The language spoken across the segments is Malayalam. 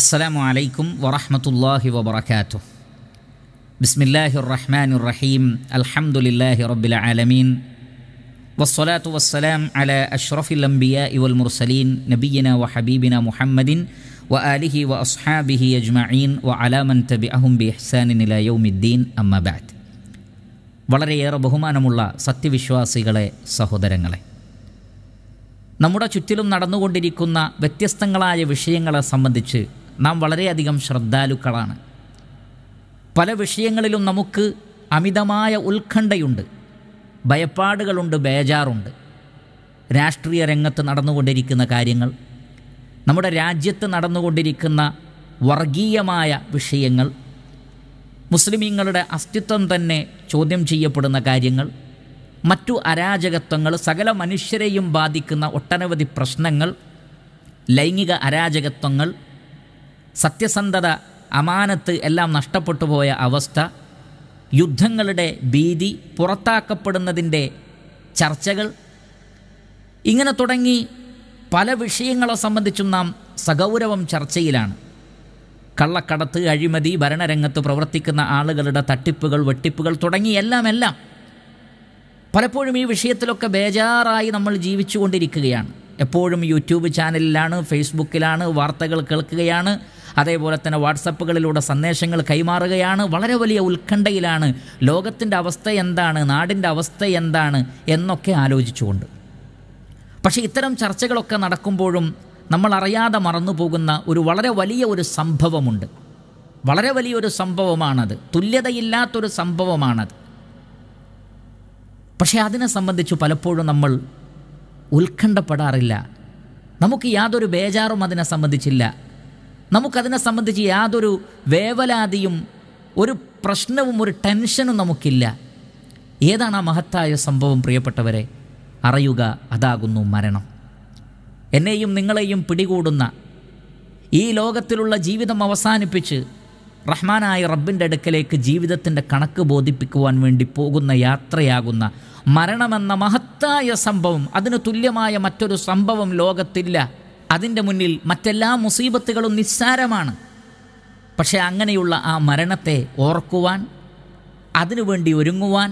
السلام عليكم ورحمة الله وبركاته بسم الله الرحمن الرحيم الحمد لله رب العالمين والصلاة والسلام على أشرف الأنبياء والمرسلين نبينا وحبيبنا محمد وآله وأصحابه أجمعين وعلى من تبعهم بإحسان إلى يوم الدين أما بعد വളരെയേറെ ബഹുമാനമുള്ള സത്യവിശ്വാസികളെ സഹോദരങ്ങളെ നമ്മുടെ ചുറ്റിലും നടന്നുകൊണ്ടിരിക്കുന്ന വ്യത്യസ്തങ്ങളായ വിഷയങ്ങളെ സംബന്ധിച്ച് നാം വളരെയധികം ശ്രദ്ധാലുക്കളാണ് പല വിഷയങ്ങളിലും നമുക്ക് അമിതമായ ഉത്കണ്ഠയുണ്ട് ഭയപ്പാടുകളുണ്ട് ബേജാറുണ്ട് രാഷ്ട്രീയ രംഗത്ത് നടന്നുകൊണ്ടിരിക്കുന്ന കാര്യങ്ങൾ നമ്മുടെ രാജ്യത്ത് നടന്നുകൊണ്ടിരിക്കുന്ന വർഗീയമായ വിഷയങ്ങൾ മുസ്ലിമീങ്ങളുടെ അസ്തിത്വം തന്നെ ചോദ്യം ചെയ്യപ്പെടുന്ന കാര്യങ്ങൾ മറ്റു അരാജകത്വങ്ങൾ സകല മനുഷ്യരെയും ബാധിക്കുന്ന ഒട്ടനവധി പ്രശ്നങ്ങൾ ലൈംഗിക അരാജകത്വങ്ങൾ സത്യസന്ധത അമാനത്ത് എല്ലാം നഷ്ടപ്പെട്ടു പോയ അവസ്ഥ യുദ്ധങ്ങളുടെ ഭീതി പുറത്താക്കപ്പെടുന്നതിൻ്റെ ചർച്ചകൾ ഇങ്ങനെ തുടങ്ങി പല വിഷയങ്ങളെ സംബന്ധിച്ചും നാം സഗൗരവം ചർച്ചയിലാണ് കള്ളക്കടത്ത് അഴിമതി ഭരണരംഗത്ത് പ്രവർത്തിക്കുന്ന ആളുകളുടെ തട്ടിപ്പുകൾ വെട്ടിപ്പുകൾ തുടങ്ങി എല്ലാം എല്ലാം പലപ്പോഴും ഈ വിഷയത്തിലൊക്കെ ബേജാറായി നമ്മൾ ജീവിച്ചുകൊണ്ടിരിക്കുകയാണ് എപ്പോഴും യൂട്യൂബ് ചാനലിലാണ് ഫേസ്ബുക്കിലാണ് വാർത്തകൾ കേൾക്കുകയാണ് അതേപോലെ തന്നെ വാട്സപ്പുകളിലൂടെ സന്ദേശങ്ങൾ കൈമാറുകയാണ് വളരെ വലിയ ഉത്കണ്ഠയിലാണ് ലോകത്തിൻ്റെ അവസ്ഥ എന്താണ് നാടിൻ്റെ അവസ്ഥ എന്താണ് എന്നൊക്കെ ആലോചിച്ചുകൊണ്ട് പക്ഷേ ഇത്തരം ചർച്ചകളൊക്കെ നടക്കുമ്പോഴും നമ്മൾ അറിയാതെ മറന്നു പോകുന്ന ഒരു വളരെ വലിയ ഒരു സംഭവമുണ്ട് വളരെ വലിയൊരു സംഭവമാണത് തുല്യതയില്ലാത്തൊരു സംഭവമാണത് പക്ഷേ അതിനെ സംബന്ധിച്ച് പലപ്പോഴും നമ്മൾ ഉത്കണ്ഠപ്പെടാറില്ല നമുക്ക് യാതൊരു ബേജാറും അതിനെ സംബന്ധിച്ചില്ല നമുക്കതിനെ സംബന്ധിച്ച് യാതൊരു വേവലാതിയും ഒരു പ്രശ്നവും ഒരു ടെൻഷനും നമുക്കില്ല ഏതാണ് ആ മഹത്തായ സംഭവം പ്രിയപ്പെട്ടവരെ അറിയുക അതാകുന്നു മരണം എന്നെയും നിങ്ങളെയും പിടികൂടുന്ന ഈ ലോകത്തിലുള്ള ജീവിതം അവസാനിപ്പിച്ച് റഹ്മാനായ റബ്ബിൻ്റെ അടുക്കലേക്ക് ജീവിതത്തിൻ്റെ കണക്ക് ബോധിപ്പിക്കുവാൻ വേണ്ടി പോകുന്ന യാത്രയാകുന്ന മരണമെന്ന മഹത്തായ സംഭവം അതിന് തുല്യമായ മറ്റൊരു സംഭവം ലോകത്തില്ല അതിൻ്റെ മുന്നിൽ മറ്റെല്ലാ മുസീബത്തുകളും നിസ്സാരമാണ് പക്ഷേ അങ്ങനെയുള്ള ആ മരണത്തെ ഓർക്കുവാൻ അതിനുവേണ്ടി ഒരുങ്ങുവാൻ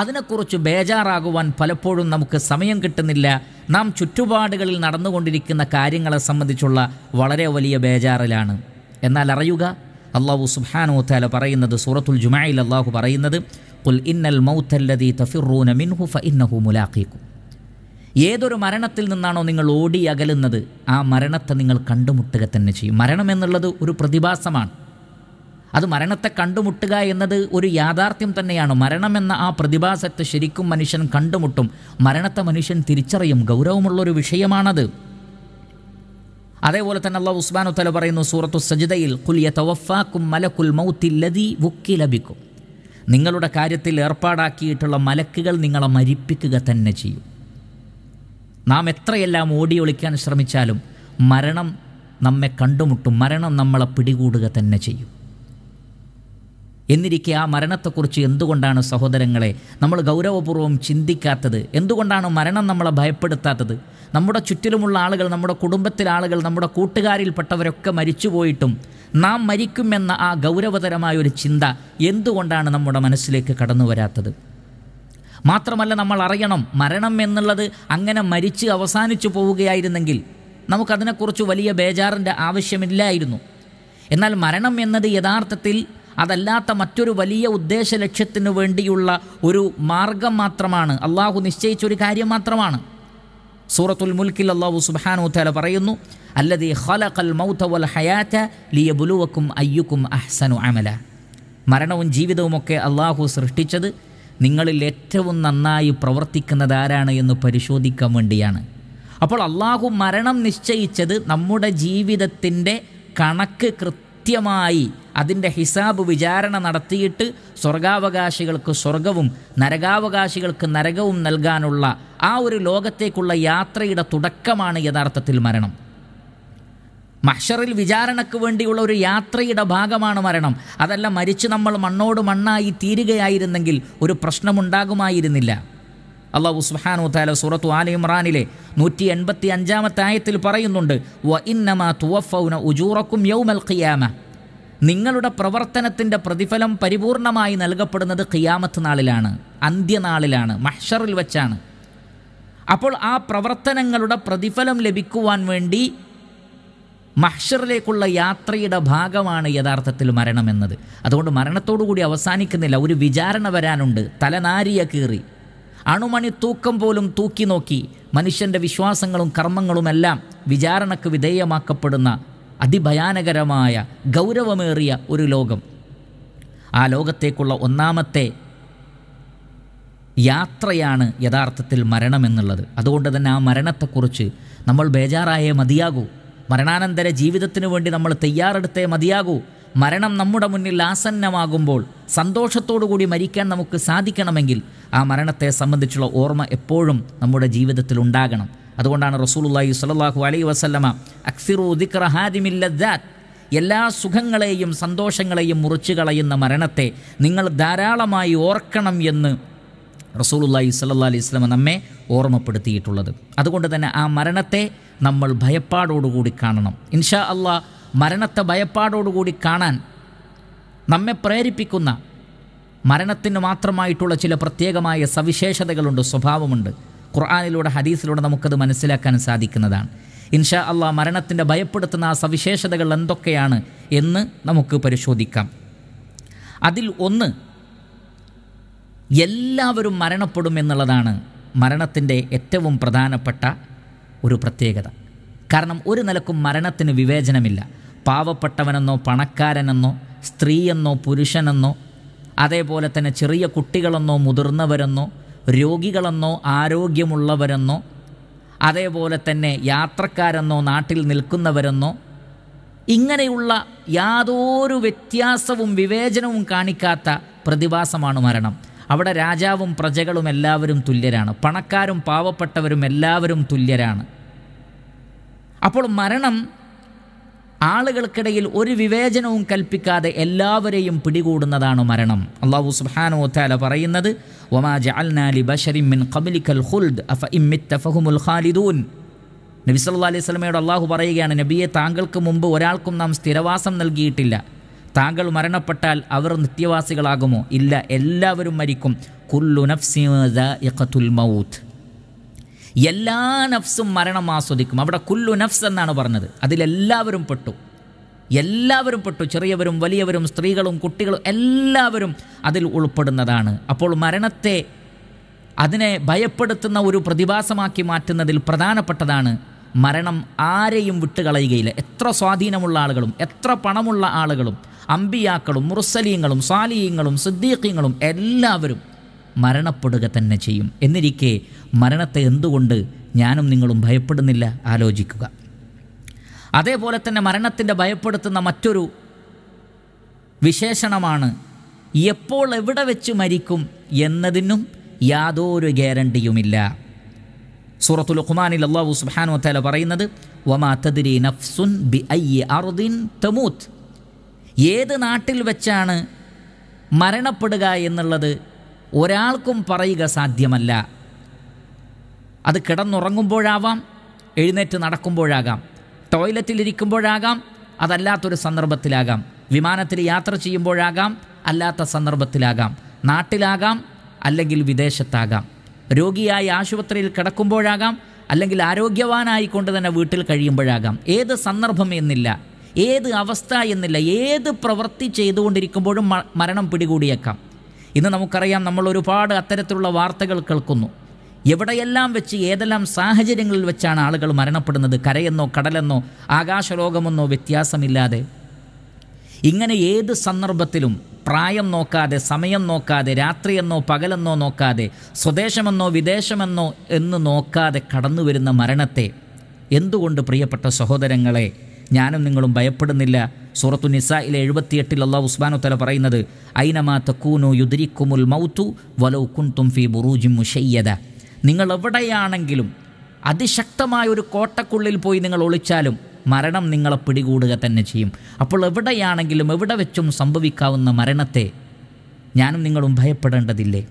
അതിനെക്കുറിച്ച് ബേജാറാകുവാൻ പലപ്പോഴും നമുക്ക് സമയം കിട്ടുന്നില്ല നാം ചുറ്റുപാടുകളിൽ നടന്നുകൊണ്ടിരിക്കുന്ന കാര്യങ്ങളെ സംബന്ധിച്ചുള്ള വളരെ വലിയ ബേജാറിലാണ് എന്നാൽ അറിയുക അള്ളാഹു സുബാനോത്താല പറയുന്നത് സൂറത്തുൽ ജുമായിൽ അള്ളാഹു പറയുന്നത് ഖുൽ ഇന്നൽ الموت തഫിറൂന മിൻഹു ഫ ഇന്നഹു മുലാഖിക്കും ഏതൊരു മരണത്തിൽ നിന്നാണോ നിങ്ങൾ ഓടി അകലുന്നത് ആ മരണത്തെ നിങ്ങൾ കണ്ടുമുട്ടുക തന്നെ ചെയ്യും മരണം എന്നുള്ളത് ഒരു പ്രതിഭാസമാണ് അത് മരണത്തെ കണ്ടുമുട്ടുക എന്നത് ഒരു യാഥാർത്ഥ്യം തന്നെയാണ് മരണമെന്ന ആ പ്രതിഭാസത്തെ ശരിക്കും മനുഷ്യൻ കണ്ടുമുട്ടും മരണത്തെ മനുഷ്യൻ തിരിച്ചറിയും ഗൗരവമുള്ളൊരു വിഷയമാണത് അതേപോലെ തന്നെ അള്ളാഹു ഉസ്മാൻ ഉത്തല പറയുന്നു സൂറത്തു സജിതയിൽ കുലിയ തവഫാക്കും മലക്കുൽ മൗത്തില്ലതി ലഭിക്കും നിങ്ങളുടെ കാര്യത്തിൽ ഏർപ്പാടാക്കിയിട്ടുള്ള മലക്കുകൾ നിങ്ങളെ മരിപ്പിക്കുക തന്നെ ചെയ്യും നാം എത്രയെല്ലാം ഓടിയൊളിക്കാൻ ശ്രമിച്ചാലും മരണം നമ്മെ കണ്ടുമുട്ടും മരണം നമ്മളെ പിടികൂടുക തന്നെ ചെയ്യും എന്നിരിക്കെ ആ മരണത്തെക്കുറിച്ച് എന്തുകൊണ്ടാണ് സഹോദരങ്ങളെ നമ്മൾ ഗൗരവപൂർവ്വം ചിന്തിക്കാത്തത് എന്തുകൊണ്ടാണ് മരണം നമ്മളെ ഭയപ്പെടുത്താത്തത് നമ്മുടെ ചുറ്റിലുമുള്ള ആളുകൾ നമ്മുടെ കുടുംബത്തിലെ ആളുകൾ നമ്മുടെ കൂട്ടുകാരിൽപ്പെട്ടവരൊക്കെ മരിച്ചുപോയിട്ടും നാം മരിക്കുമെന്ന ആ ഗൗരവതരമായ ഒരു ചിന്ത എന്തുകൊണ്ടാണ് നമ്മുടെ മനസ്സിലേക്ക് കടന്നു വരാത്തത് മാത്രമല്ല നമ്മൾ അറിയണം മരണം എന്നുള്ളത് അങ്ങനെ മരിച്ച് അവസാനിച്ചു പോവുകയായിരുന്നെങ്കിൽ നമുക്കതിനെക്കുറിച്ച് വലിയ ബേജാറിൻ്റെ ആവശ്യമില്ലായിരുന്നു എന്നാൽ മരണം എന്നത് യഥാർത്ഥത്തിൽ അതല്ലാത്ത മറ്റൊരു വലിയ ഉദ്ദേശ ലക്ഷ്യത്തിനു വേണ്ടിയുള്ള ഒരു മാർഗം മാത്രമാണ് അള്ളാഹു നിശ്ചയിച്ചൊരു കാര്യം മാത്രമാണ് സൂറത്തുൽ മുൽക്കിൽ അള്ളാഹു സുബാനു തല പറയുന്നു അല്ലതി ഖലഖൽ മൗത വൽ ഹയാറ്റ ലിയബുലുവക്കും അയ്യുക്കും അഹ്സനു അമല മരണവും ജീവിതവുമൊക്കെ അള്ളാഹു സൃഷ്ടിച്ചത് നിങ്ങളിൽ ഏറ്റവും നന്നായി പ്രവർത്തിക്കുന്നത് ആരാണ് എന്ന് പരിശോധിക്കാൻ വേണ്ടിയാണ് അപ്പോൾ അള്ളാഹു മരണം നിശ്ചയിച്ചത് നമ്മുടെ ജീവിതത്തിൻ്റെ കണക്ക് കൃത്യമായി അതിൻ്റെ ഹിസാബ് വിചാരണ നടത്തിയിട്ട് സ്വർഗാവകാശികൾക്ക് സ്വർഗവും നരകാവകാശികൾക്ക് നരകവും നൽകാനുള്ള ആ ഒരു ലോകത്തേക്കുള്ള യാത്രയുടെ തുടക്കമാണ് യഥാർത്ഥത്തിൽ മരണം മഷറിൽ വിചാരണക്ക് വേണ്ടിയുള്ള ഒരു യാത്രയുടെ ഭാഗമാണ് മരണം അതല്ല മരിച്ച് നമ്മൾ മണ്ണോട് മണ്ണായി തീരുകയായിരുന്നെങ്കിൽ ഒരു പ്രശ്നമുണ്ടാകുമായിരുന്നില്ല അള്ളാഹു സുഹാനു താല സൂറത്തു ആല ഇമ്രാനിലെ നൂറ്റി എൺപത്തി അഞ്ചാമത്തെ ആയത്തിൽ പറയുന്നുണ്ട് വ യൗമൽ ഖിയാമ നിങ്ങളുടെ പ്രവർത്തനത്തിൻ്റെ പ്രതിഫലം പരിപൂർണമായി നൽകപ്പെടുന്നത് ഖിയാമത്ത് നാളിലാണ് അന്ത്യനാളിലാണ് മഹ്ഷറിൽ വെച്ചാണ് അപ്പോൾ ആ പ്രവർത്തനങ്ങളുടെ പ്രതിഫലം ലഭിക്കുവാൻ വേണ്ടി മഹ്ഷറിലേക്കുള്ള യാത്രയുടെ ഭാഗമാണ് യഥാർത്ഥത്തിൽ മരണമെന്നത് അതുകൊണ്ട് മരണത്തോടുകൂടി അവസാനിക്കുന്നില്ല ഒരു വിചാരണ വരാനുണ്ട് തലനാരിയ കീറി അണുമണി തൂക്കം പോലും തൂക്കി നോക്കി മനുഷ്യൻ്റെ വിശ്വാസങ്ങളും കർമ്മങ്ങളുമെല്ലാം വിചാരണക്ക് വിധേയമാക്കപ്പെടുന്ന അതിഭയാനകരമായ ഗൗരവമേറിയ ഒരു ലോകം ആ ലോകത്തേക്കുള്ള ഒന്നാമത്തെ യാത്രയാണ് യഥാർത്ഥത്തിൽ മരണമെന്നുള്ളത് അതുകൊണ്ട് തന്നെ ആ മരണത്തെക്കുറിച്ച് നമ്മൾ ബേജാറായേ മതിയാകൂ മരണാനന്തര ജീവിതത്തിനു വേണ്ടി നമ്മൾ തയ്യാറെടുത്തേ മതിയാകൂ മരണം നമ്മുടെ മുന്നിൽ ആസന്നമാകുമ്പോൾ കൂടി മരിക്കാൻ നമുക്ക് സാധിക്കണമെങ്കിൽ ആ മരണത്തെ സംബന്ധിച്ചുള്ള ഓർമ്മ എപ്പോഴും നമ്മുടെ ജീവിതത്തിൽ ഉണ്ടാകണം അതുകൊണ്ടാണ് റസൂലുല്ലാഹി സ്വലല്ലാഹു അലൈ വസല്ലമ അക്സിറു എല്ലാ സുഖങ്ങളെയും സന്തോഷങ്ങളെയും മുറിച്ചു കളയുന്ന മരണത്തെ നിങ്ങൾ ധാരാളമായി ഓർക്കണം എന്ന് റസൂലുല്ലായി സല്ലാ അലൈഹി സ്വലമ നമ്മെ ഓർമ്മപ്പെടുത്തിയിട്ടുള്ളത് അതുകൊണ്ട് തന്നെ ആ മരണത്തെ നമ്മൾ ഭയപ്പാടോടുകൂടി കാണണം ഇൻഷാ അള്ളാ മരണത്തെ ഭയപ്പാടോടുകൂടി കാണാൻ നമ്മെ പ്രേരിപ്പിക്കുന്ന മരണത്തിന് മാത്രമായിട്ടുള്ള ചില പ്രത്യേകമായ സവിശേഷതകളുണ്ട് സ്വഭാവമുണ്ട് ഖുർആാനിലൂടെ ഹദീസിലൂടെ നമുക്കത് മനസ്സിലാക്കാൻ സാധിക്കുന്നതാണ് ഇൻഷാ അള്ളാ മരണത്തിൻ്റെ ഭയപ്പെടുത്തുന്ന ആ സവിശേഷതകൾ എന്തൊക്കെയാണ് എന്ന് നമുക്ക് പരിശോധിക്കാം അതിൽ ഒന്ന് എല്ലാവരും മരണപ്പെടും എന്നുള്ളതാണ് മരണത്തിൻ്റെ ഏറ്റവും പ്രധാനപ്പെട്ട ഒരു പ്രത്യേകത കാരണം ഒരു നിലക്കും മരണത്തിന് വിവേചനമില്ല പാവപ്പെട്ടവനെന്നോ പണക്കാരനെന്നോ സ്ത്രീയെന്നോ പുരുഷനെന്നോ അതേപോലെ തന്നെ ചെറിയ കുട്ടികളെന്നോ മുതിർന്നവരെന്നോ രോഗികളെന്നോ ആരോഗ്യമുള്ളവരെന്നോ അതേപോലെ തന്നെ യാത്രക്കാരെന്നോ നാട്ടിൽ നിൽക്കുന്നവരെന്നോ ഇങ്ങനെയുള്ള യാതൊരു വ്യത്യാസവും വിവേചനവും കാണിക്കാത്ത പ്രതിഭാസമാണ് മരണം അവിടെ രാജാവും പ്രജകളും എല്ലാവരും തുല്യരാണ് പണക്കാരും പാവപ്പെട്ടവരും എല്ലാവരും തുല്യരാണ് അപ്പോൾ മരണം ആളുകൾക്കിടയിൽ ഒരു വിവേചനവും കൽപ്പിക്കാതെ എല്ലാവരെയും പിടികൂടുന്നതാണ് മരണം അള്ളാഹു സുബാനോ താല പറയുന്നത് ഒമാ ജഅൽനാലി മിൻ ഖാലിദൂൻ നബി അലൈഹി സ്വലമയോട് അള്ളാഹു പറയുകയാണ് നബിയെ താങ്കൾക്ക് മുമ്പ് ഒരാൾക്കും നാം സ്ഥിരവാസം നൽകിയിട്ടില്ല താങ്കൾ മരണപ്പെട്ടാൽ അവർ നിത്യവാസികളാകുമോ ഇല്ല എല്ലാവരും മരിക്കും കുല്ലു നഫ്സിൽ മൗത്ത് എല്ലാ നഫ്സും മരണം ആസ്വദിക്കും അവിടെ കുല്ലു നഫ്സ് എന്നാണ് പറഞ്ഞത് അതിലെല്ലാവരും പെട്ടു എല്ലാവരും പെട്ടു ചെറിയവരും വലിയവരും സ്ത്രീകളും കുട്ടികളും എല്ലാവരും അതിൽ ഉൾപ്പെടുന്നതാണ് അപ്പോൾ മരണത്തെ അതിനെ ഭയപ്പെടുത്തുന്ന ഒരു പ്രതിഭാസമാക്കി മാറ്റുന്നതിൽ പ്രധാനപ്പെട്ടതാണ് മരണം ആരെയും വിട്ടുകളയുകയില്ല എത്ര സ്വാധീനമുള്ള ആളുകളും എത്ര പണമുള്ള ആളുകളും അമ്പിയാക്കളും മുർസലീങ്ങളും സാലീങ്ങളും സിദ്ദീഖീങ്ങളും എല്ലാവരും മരണപ്പെടുക തന്നെ ചെയ്യും എന്നിരിക്കെ മരണത്തെ എന്തുകൊണ്ട് ഞാനും നിങ്ങളും ഭയപ്പെടുന്നില്ല ആലോചിക്കുക അതേപോലെ തന്നെ മരണത്തിൻ്റെ ഭയപ്പെടുത്തുന്ന മറ്റൊരു വിശേഷണമാണ് എപ്പോൾ എവിടെ വെച്ച് മരിക്കും എന്നതിനും യാതൊരു ഗ്യാരണ്ടിയുമില്ല സൂറത്തുൽ ഖുമാനിൽ അള്ളാഹു സുബാനു തല പറയുന്നത് വമാ തദ്രി നഫ്സുൻ ബി ഐ അറുദിൻ തമൂത്ത് ഏത് നാട്ടിൽ വെച്ചാണ് മരണപ്പെടുക എന്നുള്ളത് ഒരാൾക്കും പറയുക സാധ്യമല്ല അത് കിടന്നുറങ്ങുമ്പോഴാവാം എഴുന്നേറ്റ് നടക്കുമ്പോഴാകാം ടോയ്ലറ്റിലിരിക്കുമ്പോഴാകാം അതല്ലാത്തൊരു സന്ദർഭത്തിലാകാം വിമാനത്തിൽ യാത്ര ചെയ്യുമ്പോഴാകാം അല്ലാത്ത സന്ദർഭത്തിലാകാം നാട്ടിലാകാം അല്ലെങ്കിൽ വിദേശത്താകാം രോഗിയായി ആശുപത്രിയിൽ കിടക്കുമ്പോഴാകാം അല്ലെങ്കിൽ ആരോഗ്യവാനായിക്കൊണ്ട് തന്നെ വീട്ടിൽ കഴിയുമ്പോഴാകാം ഏത് സന്ദർഭം എന്നില്ല ഏത് അവസ്ഥ എന്നില്ല ഏത് പ്രവൃത്തി ചെയ്തുകൊണ്ടിരിക്കുമ്പോഴും മരണം പിടികൂടിയേക്കാം ഇന്ന് നമുക്കറിയാം നമ്മൾ ഒരുപാട് അത്തരത്തിലുള്ള വാർത്തകൾ കേൾക്കുന്നു എവിടെയെല്ലാം വെച്ച് ഏതെല്ലാം സാഹചര്യങ്ങളിൽ വെച്ചാണ് ആളുകൾ മരണപ്പെടുന്നത് കരയെന്നോ കടലെന്നോ ആകാശലോകമെന്നോ വ്യത്യാസമില്ലാതെ ഇങ്ങനെ ഏത് സന്ദർഭത്തിലും പ്രായം നോക്കാതെ സമയം നോക്കാതെ രാത്രിയെന്നോ പകലെന്നോ നോക്കാതെ സ്വദേശമെന്നോ വിദേശമെന്നോ എന്ന് നോക്കാതെ കടന്നു വരുന്ന മരണത്തെ എന്തുകൊണ്ട് പ്രിയപ്പെട്ട സഹോദരങ്ങളെ ഞാനും നിങ്ങളും ഭയപ്പെടുന്നില്ല സൂറത്തു നിസയിലെ എഴുപത്തിയെട്ടിൽ അള്ളാഹു ഉസ്മാനു തല പറയുന്നത് ഐനമാ തക്കൂനു യുദ്രിക്കുമുൽ മൗത്തു വലൗ കുൻതും ഫി ബുറൂജി മുഷയ്യത നിങ്ങൾ എവിടെയാണെങ്കിലും അതിശക്തമായ ഒരു കോട്ടക്കുള്ളിൽ പോയി നിങ്ങൾ ഒളിച്ചാലും മരണം നിങ്ങളെ പിടികൂടുക തന്നെ ചെയ്യും അപ്പോൾ എവിടെയാണെങ്കിലും എവിടെ വെച്ചും സംഭവിക്കാവുന്ന മരണത്തെ ഞാനും നിങ്ങളും ഭയപ്പെടേണ്ടതില്ലേ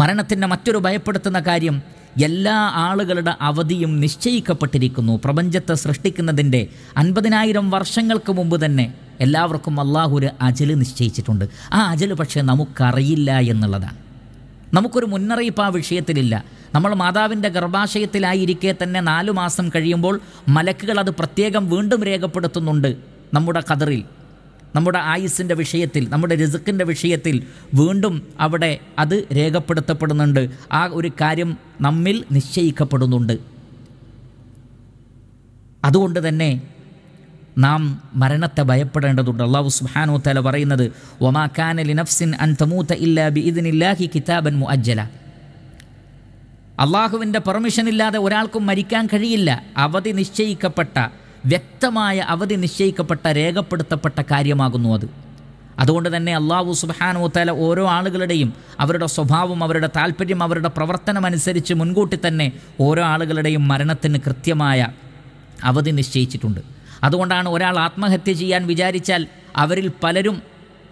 മരണത്തിൻ്റെ മറ്റൊരു ഭയപ്പെടുത്തുന്ന കാര്യം എല്ലാ ആളുകളുടെ അവധിയും നിശ്ചയിക്കപ്പെട്ടിരിക്കുന്നു പ്രപഞ്ചത്തെ സൃഷ്ടിക്കുന്നതിൻ്റെ അൻപതിനായിരം വർഷങ്ങൾക്ക് മുമ്പ് തന്നെ എല്ലാവർക്കും അള്ളാഹു ഒരു അജൽ നിശ്ചയിച്ചിട്ടുണ്ട് ആ അജൽ പക്ഷേ നമുക്കറിയില്ല എന്നുള്ളതാണ് നമുക്കൊരു മുന്നറിയിപ്പ് ആ വിഷയത്തിലില്ല നമ്മൾ മാതാവിൻ്റെ ഗർഭാശയത്തിലായിരിക്കെ തന്നെ നാലു മാസം കഴിയുമ്പോൾ മലക്കുകൾ അത് പ്രത്യേകം വീണ്ടും രേഖപ്പെടുത്തുന്നുണ്ട് നമ്മുടെ കതറിൽ നമ്മുടെ ആയുസിൻ്റെ വിഷയത്തിൽ നമ്മുടെ രസുക്കിൻ്റെ വിഷയത്തിൽ വീണ്ടും അവിടെ അത് രേഖപ്പെടുത്തപ്പെടുന്നുണ്ട് ആ ഒരു കാര്യം നമ്മിൽ നിശ്ചയിക്കപ്പെടുന്നുണ്ട് അതുകൊണ്ട് തന്നെ നാം മരണത്തെ ഭയപ്പെടേണ്ടതുണ്ട് അള്ളാഹു സുഹാനോ തല പറയുന്നത് ഒമാ കാനലി നഫ്സിൻ അൻ തമൂത്ത ഇല്ലാ ബി ഇതിനില്ലാഹി കിതാബൻ മുഅജ്ജല അള്ളാഹുവിൻ്റെ പെർമിഷൻ ഇല്ലാതെ ഒരാൾക്കും മരിക്കാൻ കഴിയില്ല അവധി നിശ്ചയിക്കപ്പെട്ട വ്യക്തമായ അവധി നിശ്ചയിക്കപ്പെട്ട രേഖപ്പെടുത്തപ്പെട്ട കാര്യമാകുന്നു അത് അതുകൊണ്ട് തന്നെ അള്ളാഹു സുബാനുത്തല ഓരോ ആളുകളുടെയും അവരുടെ സ്വഭാവം അവരുടെ താല്പര്യം അവരുടെ പ്രവർത്തനമനുസരിച്ച് മുൻകൂട്ടി തന്നെ ഓരോ ആളുകളുടെയും മരണത്തിന് കൃത്യമായ അവധി നിശ്ചയിച്ചിട്ടുണ്ട് അതുകൊണ്ടാണ് ഒരാൾ ആത്മഹത്യ ചെയ്യാൻ വിചാരിച്ചാൽ അവരിൽ പലരും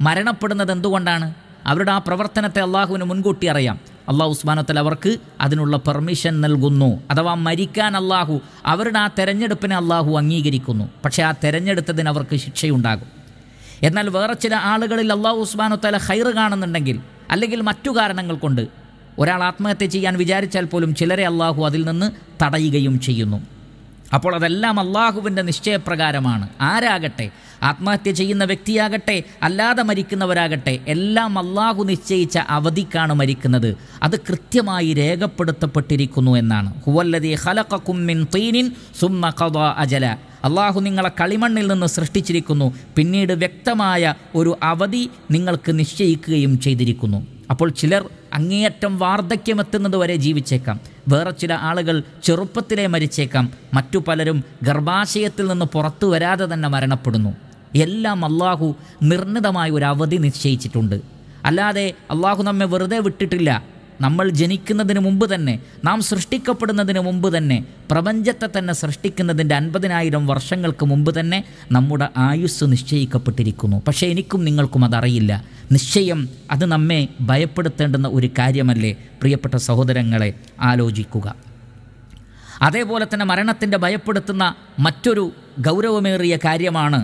മരണപ്പെടുന്നത് എന്തുകൊണ്ടാണ് അവരുടെ ആ പ്രവർത്തനത്തെ അള്ളാഹുവിന് മുൻകൂട്ടി അറിയാം അള്ളാഹു ഉസ്മാനത്തൽ അവർക്ക് അതിനുള്ള പെർമിഷൻ നൽകുന്നു അഥവാ മരിക്കാൻ അള്ളാഹു അവരുടെ ആ തെരഞ്ഞെടുപ്പിനെ അള്ളാഹു അംഗീകരിക്കുന്നു പക്ഷേ ആ തെരഞ്ഞെടുത്തതിന് അവർക്ക് ശിക്ഷയുണ്ടാകും എന്നാൽ വേറെ ചില ആളുകളിൽ അള്ളാഹു ഉസ്മാനത്തല ഹൈറ് കാണുന്നുണ്ടെങ്കിൽ അല്ലെങ്കിൽ മറ്റു കാരണങ്ങൾ കൊണ്ട് ഒരാൾ ആത്മഹത്യ ചെയ്യാൻ വിചാരിച്ചാൽ പോലും ചിലരെ അള്ളാഹു അതിൽ നിന്ന് തടയുകയും ചെയ്യുന്നു അപ്പോൾ അതെല്ലാം അള്ളാഹുവിൻ്റെ നിശ്ചയപ്രകാരമാണ് ആരാകട്ടെ ആത്മഹത്യ ചെയ്യുന്ന വ്യക്തിയാകട്ടെ അല്ലാതെ മരിക്കുന്നവരാകട്ടെ എല്ലാം അള്ളാഹു നിശ്ചയിച്ച അവധിക്കാണ് മരിക്കുന്നത് അത് കൃത്യമായി രേഖപ്പെടുത്തപ്പെട്ടിരിക്കുന്നു എന്നാണ് തീനിൻ അജല അള്ളാഹു നിങ്ങളെ കളിമണ്ണിൽ നിന്ന് സൃഷ്ടിച്ചിരിക്കുന്നു പിന്നീട് വ്യക്തമായ ഒരു അവധി നിങ്ങൾക്ക് നിശ്ചയിക്കുകയും ചെയ്തിരിക്കുന്നു അപ്പോൾ ചിലർ അങ്ങേയറ്റം വാർദ്ധക്യമെത്തുന്നത് വരെ ജീവിച്ചേക്കാം വേറെ ചില ആളുകൾ ചെറുപ്പത്തിലേ മരിച്ചേക്കാം മറ്റു പലരും ഗർഭാശയത്തിൽ നിന്ന് പുറത്തു വരാതെ തന്നെ മരണപ്പെടുന്നു എല്ലാം അള്ളാഹു നിർണിതമായ ഒരു അവധി നിശ്ചയിച്ചിട്ടുണ്ട് അല്ലാതെ അള്ളാഹു നമ്മെ വെറുതെ വിട്ടിട്ടില്ല നമ്മൾ ജനിക്കുന്നതിന് മുമ്പ് തന്നെ നാം സൃഷ്ടിക്കപ്പെടുന്നതിന് മുമ്പ് തന്നെ പ്രപഞ്ചത്തെ തന്നെ സൃഷ്ടിക്കുന്നതിൻ്റെ അൻപതിനായിരം വർഷങ്ങൾക്ക് മുമ്പ് തന്നെ നമ്മുടെ ആയുസ് നിശ്ചയിക്കപ്പെട്ടിരിക്കുന്നു പക്ഷേ എനിക്കും നിങ്ങൾക്കും അതറിയില്ല നിശ്ചയം അത് നമ്മെ ഭയപ്പെടുത്തേണ്ടുന്ന ഒരു കാര്യമല്ലേ പ്രിയപ്പെട്ട സഹോദരങ്ങളെ ആലോചിക്കുക അതേപോലെ തന്നെ മരണത്തിൻ്റെ ഭയപ്പെടുത്തുന്ന മറ്റൊരു ഗൗരവമേറിയ കാര്യമാണ്